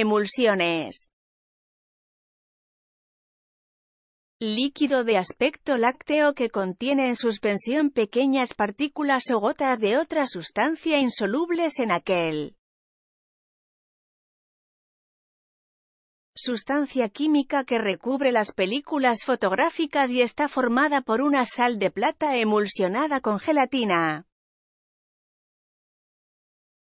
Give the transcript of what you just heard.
Emulsiones. Líquido de aspecto lácteo que contiene en suspensión pequeñas partículas o gotas de otra sustancia insolubles en aquel. Sustancia química que recubre las películas fotográficas y está formada por una sal de plata emulsionada con gelatina.